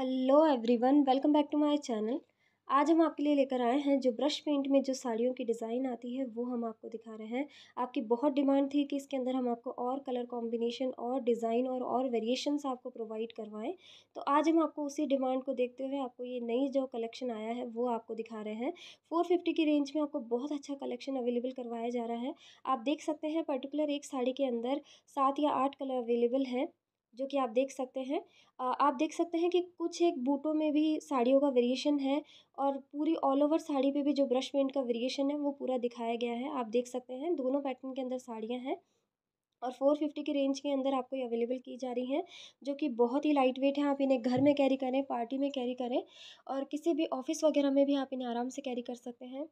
hello everyone welcome back to my channel आज हम आपके लिए लेकर आए हैं जो ब्रश पेंट में जो साड़ियों की डिज़ाइन आती है वो हम आपको दिखा रहे हैं आपकी बहुत डिमांड थी कि इसके अंदर हम आपको और कलर कॉम्बिनेशन और डिज़ाइन और और वेरिएशंस आपको प्रोवाइड करवाएं तो आज हम आपको उसी डिमांड को देखते हुए आपको ये नई जो कलेक्शन आया है वो आपको दिखा रहे हैं फोर फिफ्टी की रेंज में आपको बहुत अच्छा कलेक्शन अवेलेबल करवाया जा रहा है आप देख सकते हैं पर्टिकुलर एक साड़ी के अंदर सात या आठ कलर अवेलेबल हैं जो कि आप देख सकते हैं आप देख सकते हैं कि कुछ एक बूटों में भी साड़ियों का वेरिएशन है और पूरी ऑल ओवर साड़ी पे भी जो ब्रश पेंट का वेरिएशन है वो पूरा दिखाया गया है आप देख सकते हैं दोनों पैटर्न के अंदर साड़ियाँ हैं और फोर फिफ्टी की रेंज के अंदर आपको ये अवेलेबल की जा रही हैं जो कि बहुत ही लाइट वेट हैं आप इन्हें घर में कैरी करें पार्टी में कैरी करें और किसी भी ऑफिस वगैरह में भी आप इन्हें आराम से कैरी कर सकते हैं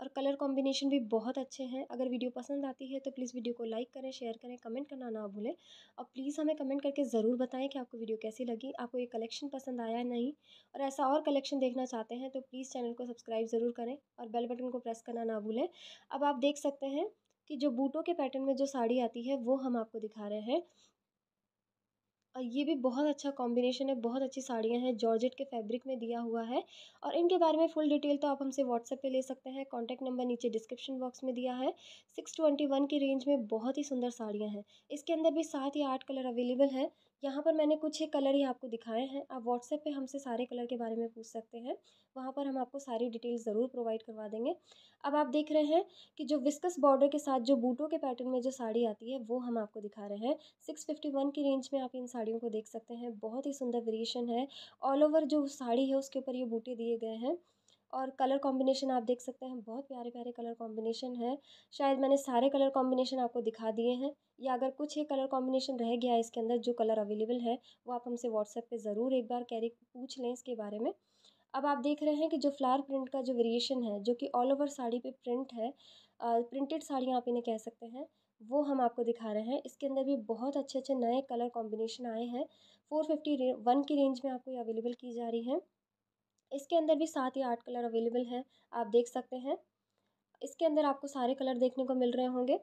और कलर कॉम्बिनेशन भी बहुत अच्छे हैं अगर वीडियो पसंद आती है तो प्लीज़ वीडियो को लाइक करें शेयर करें कमेंट करना ना भूलें और प्लीज़ हमें कमेंट करके ज़रूर बताएं कि आपको वीडियो कैसी लगी आपको ये कलेक्शन पसंद आया नहीं और ऐसा और कलेक्शन देखना चाहते हैं तो प्लीज़ चैनल को सब्सक्राइब ज़रूर करें और बेल बटन को प्रेस करना ना भूलें अब आप देख सकते हैं कि जो बूटों के पैटर्न में जो साड़ी आती है वो हम आपको दिखा रहे हैं और ये भी बहुत अच्छा कॉम्बिनेशन है बहुत अच्छी साड़ियाँ हैं जॉर्जेट के फैब्रिक में दिया हुआ है और इनके बारे में फुल डिटेल तो आप हमसे व्हाट्सएप पे ले सकते हैं कॉन्टैक्ट नंबर नीचे डिस्क्रिप्शन बॉक्स में दिया है सिक्स ट्वेंटी वन की रेंज में बहुत ही सुंदर साड़ियाँ हैं इसके अंदर भी सात या आठ कलर अवेलेबल हैं यहाँ पर मैंने कुछ ही कलर ही आपको दिखाए हैं आप व्हाट्सएप पे हमसे सारे कलर के बारे में पूछ सकते हैं वहाँ पर हम आपको सारी डिटेल ज़रूर प्रोवाइड करवा देंगे अब आप देख रहे हैं कि जो विस्कस बॉर्डर के साथ जो बूटों के पैटर्न में जो साड़ी आती है वो हम आपको दिखा रहे हैं सिक्स फिफ्टी वन की रेंज में आप इन साड़ियों को देख सकते हैं बहुत ही सुंदर वेरिएशन है ऑल ओवर जो साड़ी है उसके ऊपर ये बूटे दिए गए हैं और कलर कॉम्बिनेशन आप देख सकते हैं बहुत प्यारे प्यारे कलर कॉम्बिनेशन है शायद मैंने सारे कलर कॉम्बिनेशन आपको दिखा दिए हैं या अगर कुछ ही कलर कॉम्बिनेशन रह गया है इसके अंदर जो कलर अवेलेबल है वो आप हमसे व्हाट्सएप पे ज़रूर एक बार कैरी पूछ लें इसके बारे में अब आप देख रहे हैं कि जो फ्लावर प्रिंट का जो वेरिएशन है जो कि ऑल ओवर साड़ी पर प्रिंट है प्रिंटेड साड़ियाँ आप इन्हें कह सकते हैं वो हम आपको दिखा रहे हैं इसके अंदर भी बहुत अच्छे अच्छे नए कलर कॉम्बिनेशन आए हैं फोर फिफ्टी वन की रेंज में आपको ये अवेलेबल की जा रही है इसके अंदर भी सात या आठ कलर अवेलेबल हैं आप देख सकते हैं इसके अंदर आपको सारे कलर देखने को मिल रहे होंगे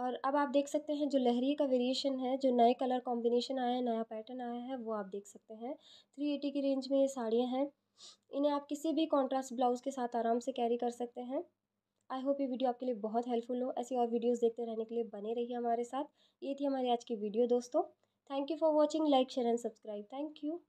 और अब आप देख सकते हैं जो लहरी का वेरिएशन है जो नए कलर कॉम्बिनेशन आया है नया पैटर्न आया है वो आप देख सकते हैं थ्री एटी की रेंज में ये साड़ियाँ हैं इन्हें आप किसी भी कॉन्ट्रास्ट ब्लाउज़ के साथ आराम से कैरी कर सकते हैं आई होप ये वीडियो आपके लिए बहुत हेल्पफुल हो ऐसी और वीडियोस देखते रहने के लिए बने रहिए हमारे साथ ये थी हमारी आज की वीडियो दोस्तों thank you for watching like share and subscribe thank you